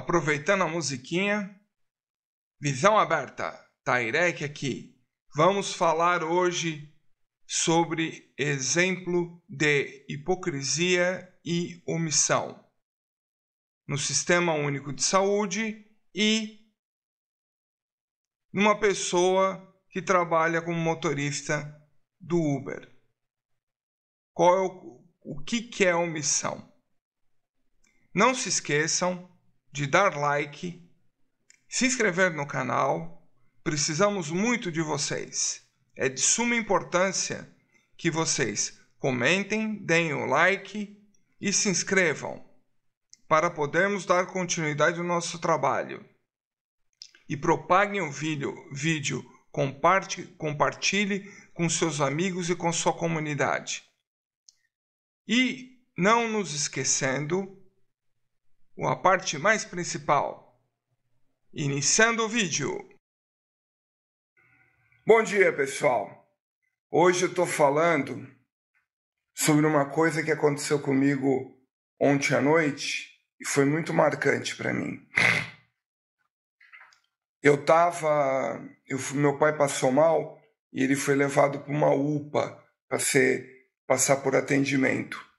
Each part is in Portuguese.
aproveitando a musiquinha. Visão aberta, Tairek aqui. Vamos falar hoje sobre exemplo de hipocrisia e omissão no Sistema Único de Saúde e numa pessoa que trabalha como motorista do Uber. Qual é o, o que, que é omissão? Não se esqueçam de dar like, se inscrever no canal. Precisamos muito de vocês. É de suma importância que vocês comentem, deem o like e se inscrevam para podermos dar continuidade ao nosso trabalho. E propaguem o vídeo, vídeo comparte, compartilhe com seus amigos e com sua comunidade. E não nos esquecendo a parte mais principal. Iniciando o vídeo. Bom dia, pessoal. Hoje eu estou falando sobre uma coisa que aconteceu comigo ontem à noite e foi muito marcante para mim. Eu tava, meu pai passou mal e ele foi levado para uma UPA para ser passar por atendimento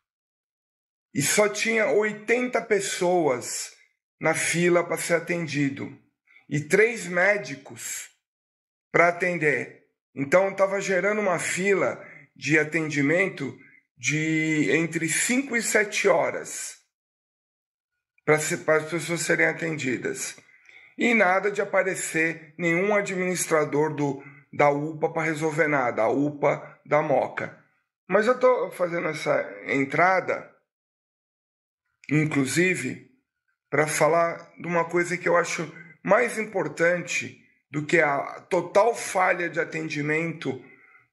e só tinha 80 pessoas na fila para ser atendido e três médicos para atender. Então estava gerando uma fila de atendimento de entre 5 e 7 horas para as pessoas serem atendidas. E nada de aparecer nenhum administrador do, da UPA para resolver nada, a UPA da Moca. Mas eu estou fazendo essa entrada inclusive, para falar de uma coisa que eu acho mais importante do que a total falha de atendimento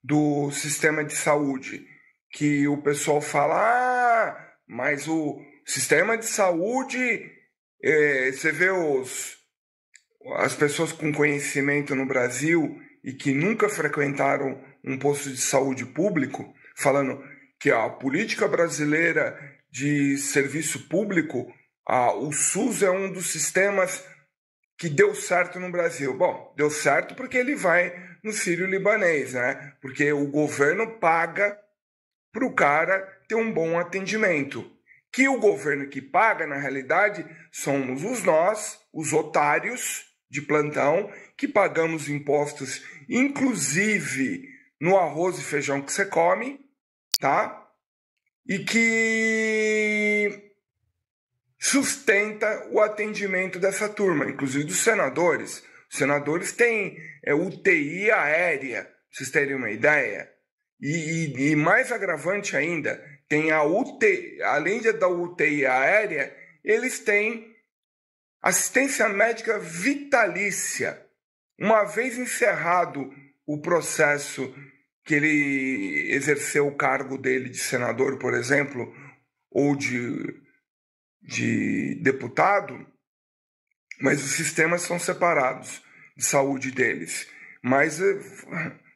do sistema de saúde, que o pessoal fala, ah, mas o sistema de saúde, é, você vê os, as pessoas com conhecimento no Brasil e que nunca frequentaram um posto de saúde público, falando, que a política brasileira de serviço público, o SUS é um dos sistemas que deu certo no Brasil. Bom, deu certo porque ele vai no Sírio-Libanês, né? Porque o governo paga para o cara ter um bom atendimento. Que o governo que paga, na realidade, somos os nós, os otários de plantão, que pagamos impostos, inclusive no arroz e feijão que você come, tá? E que sustenta o atendimento dessa turma, inclusive dos senadores. Os senadores têm é, UTI aérea, pra vocês terem uma ideia. E, e, e mais agravante ainda, tem a UTI, além da UTI aérea, eles têm assistência médica vitalícia. Uma vez encerrado o processo que ele exerceu o cargo dele de senador, por exemplo, ou de, de deputado, mas os sistemas são separados de saúde deles. Mas eh,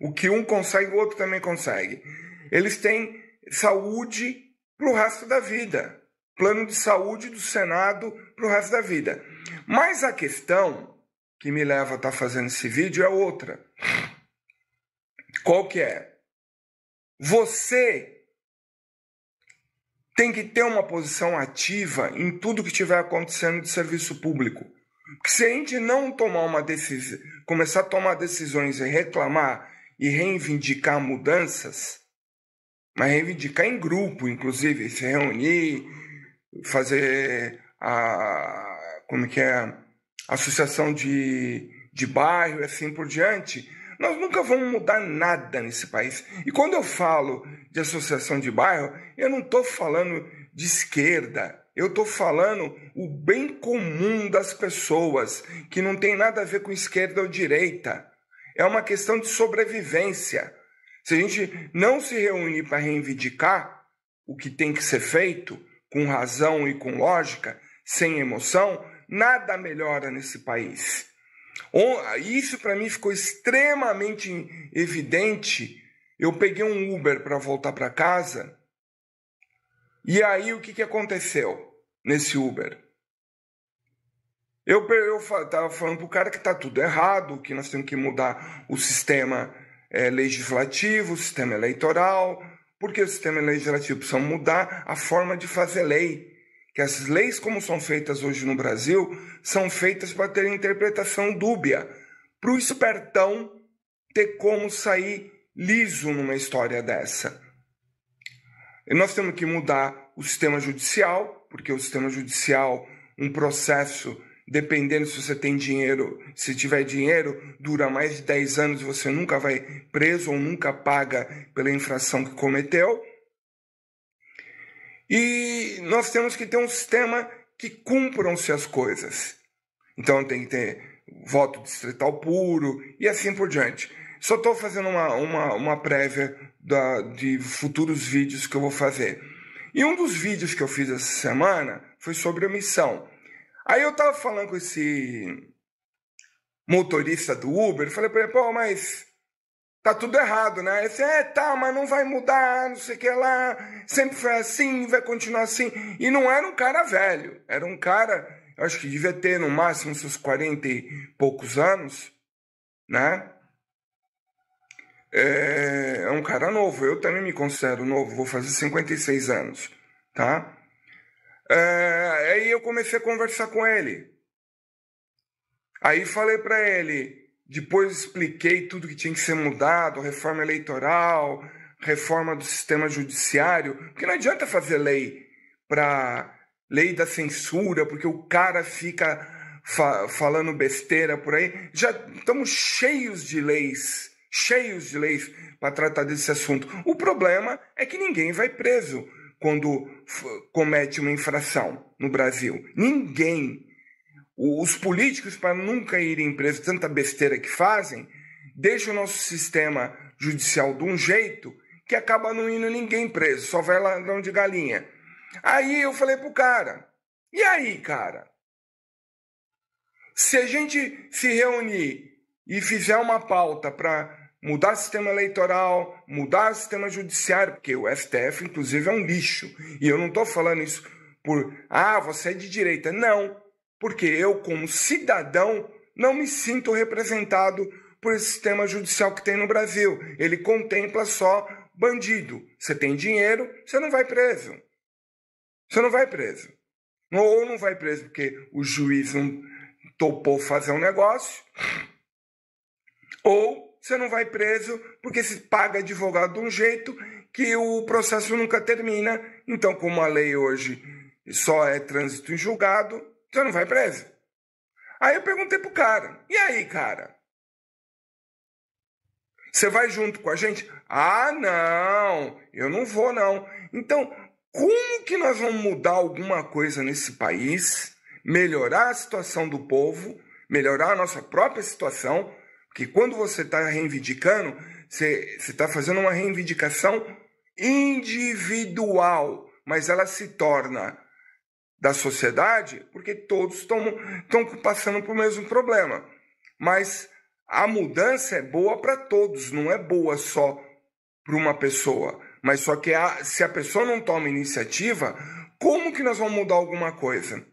o que um consegue, o outro também consegue. Eles têm saúde para o resto da vida. Plano de saúde do Senado para o resto da vida. Mas a questão que me leva a estar tá fazendo esse vídeo é outra. Qual que é? Você tem que ter uma posição ativa em tudo que estiver acontecendo de serviço público. Porque se a gente não tomar uma decisão, começar a tomar decisões e reclamar e reivindicar mudanças, mas reivindicar em grupo, inclusive, se reunir, fazer a como é que é, associação de, de bairro e assim por diante, nós nunca vamos mudar nada nesse país. E quando eu falo de associação de bairro, eu não estou falando de esquerda, eu estou falando o bem comum das pessoas, que não tem nada a ver com esquerda ou direita. É uma questão de sobrevivência. Se a gente não se reunir para reivindicar o que tem que ser feito, com razão e com lógica, sem emoção, nada melhora nesse país. Isso para mim ficou extremamente evidente. Eu peguei um Uber para voltar para casa. E aí o que, que aconteceu nesse Uber? Eu, eu tava falando pro cara que tá tudo errado, que nós temos que mudar o sistema é, legislativo, o sistema eleitoral, porque o sistema legislativo precisa mudar a forma de fazer lei que as leis como são feitas hoje no Brasil são feitas para ter interpretação dúbia, para o espertão ter como sair liso numa história dessa. E nós temos que mudar o sistema judicial, porque o sistema judicial, um processo, dependendo se você tem dinheiro, se tiver dinheiro, dura mais de 10 anos e você nunca vai preso ou nunca paga pela infração que cometeu. E nós temos que ter um sistema que cumpram-se as coisas. Então tem que ter voto distrital puro e assim por diante. Só estou fazendo uma, uma, uma prévia da, de futuros vídeos que eu vou fazer. E um dos vídeos que eu fiz essa semana foi sobre a missão. Aí eu estava falando com esse motorista do Uber, falei para ele, pô, mas tá tudo errado, né? Esse, é, tá, mas não vai mudar, não sei o que lá, sempre foi assim, vai continuar assim. E não era um cara velho, era um cara, acho que devia ter no máximo seus 40 e poucos anos, né? É, é um cara novo, eu também me considero novo, vou fazer 56 anos, tá? É, aí eu comecei a conversar com ele. Aí falei para ele, depois expliquei tudo que tinha que ser mudado, reforma eleitoral, reforma do sistema judiciário, porque não adianta fazer lei para lei da censura, porque o cara fica fa falando besteira por aí. Já estamos cheios de leis, cheios de leis para tratar desse assunto. O problema é que ninguém vai preso quando comete uma infração no Brasil. Ninguém os políticos, para nunca irem presos, tanta besteira que fazem, deixam o nosso sistema judicial de um jeito que acaba não indo ninguém preso, só vai ladrão de galinha. Aí eu falei pro cara, e aí, cara? Se a gente se reunir e fizer uma pauta para mudar o sistema eleitoral, mudar o sistema judiciário, porque o STF, inclusive, é um lixo. E eu não estou falando isso por, ah, você é de direita. Não porque eu, como cidadão, não me sinto representado por esse sistema judicial que tem no Brasil. Ele contempla só bandido. Você tem dinheiro, você não vai preso. Você não vai preso. Ou não vai preso porque o juiz não topou fazer um negócio, ou você não vai preso porque se paga advogado de um jeito que o processo nunca termina. Então, como a lei hoje só é trânsito em julgado, você não vai preso? Aí eu perguntei pro cara: E aí, cara? Você vai junto com a gente? Ah, não, eu não vou não. Então, como que nós vamos mudar alguma coisa nesse país, melhorar a situação do povo, melhorar a nossa própria situação? Porque quando você está reivindicando, você está fazendo uma reivindicação individual, mas ela se torna da sociedade, porque todos estão passando por mesmo problema. Mas a mudança é boa para todos, não é boa só para uma pessoa. Mas só que a, se a pessoa não toma iniciativa, como que nós vamos mudar alguma coisa?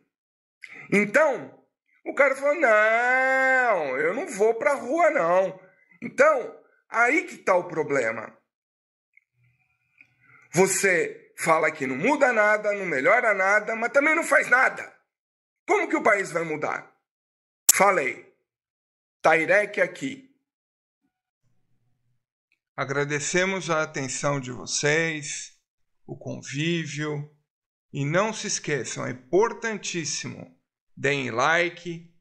Então, o cara falou: não, eu não vou para a rua, não. Então, aí que está o problema. Você Fala que não muda nada, não melhora nada, mas também não faz nada. Como que o país vai mudar? Falei. Tairek aqui. Agradecemos a atenção de vocês, o convívio. E não se esqueçam, é importantíssimo. Deem like,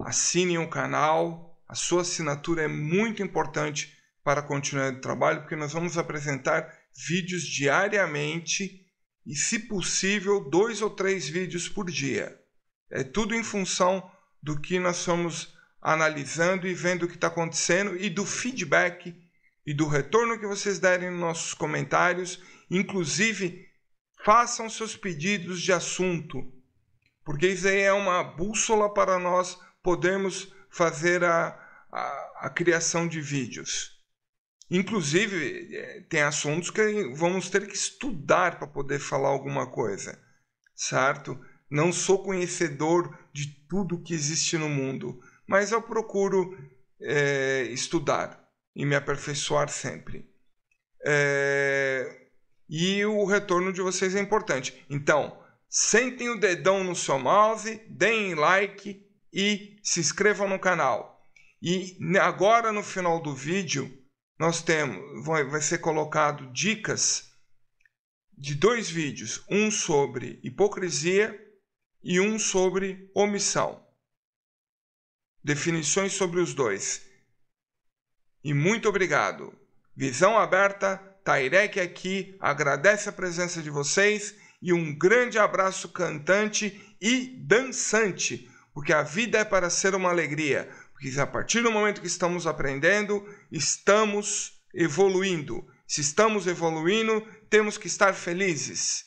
assinem o canal. A sua assinatura é muito importante para continuar o trabalho, porque nós vamos apresentar vídeos diariamente e, se possível, dois ou três vídeos por dia. É tudo em função do que nós estamos analisando e vendo o que está acontecendo e do feedback e do retorno que vocês derem nos nossos comentários. Inclusive, façam seus pedidos de assunto, porque isso aí é uma bússola para nós podermos fazer a, a, a criação de vídeos. Inclusive, eh, tem assuntos que vamos ter que estudar para poder falar alguma coisa, certo? Não sou conhecedor de tudo que existe no mundo, mas eu procuro é, estudar e me aperfeiçoar sempre. É, e o retorno de vocês é importante. Então, sentem o dedão no seu mouse, deem like e se inscrevam no canal. E agora no final do vídeo nós temos, vai, vai ser colocado dicas de dois vídeos, um sobre hipocrisia e um sobre omissão. Definições sobre os dois. E muito obrigado. Visão aberta, Tairek aqui, agradece a presença de vocês e um grande abraço cantante e dançante, porque a vida é para ser uma alegria. Porque a partir do momento que estamos aprendendo, estamos evoluindo. Se estamos evoluindo, temos que estar felizes.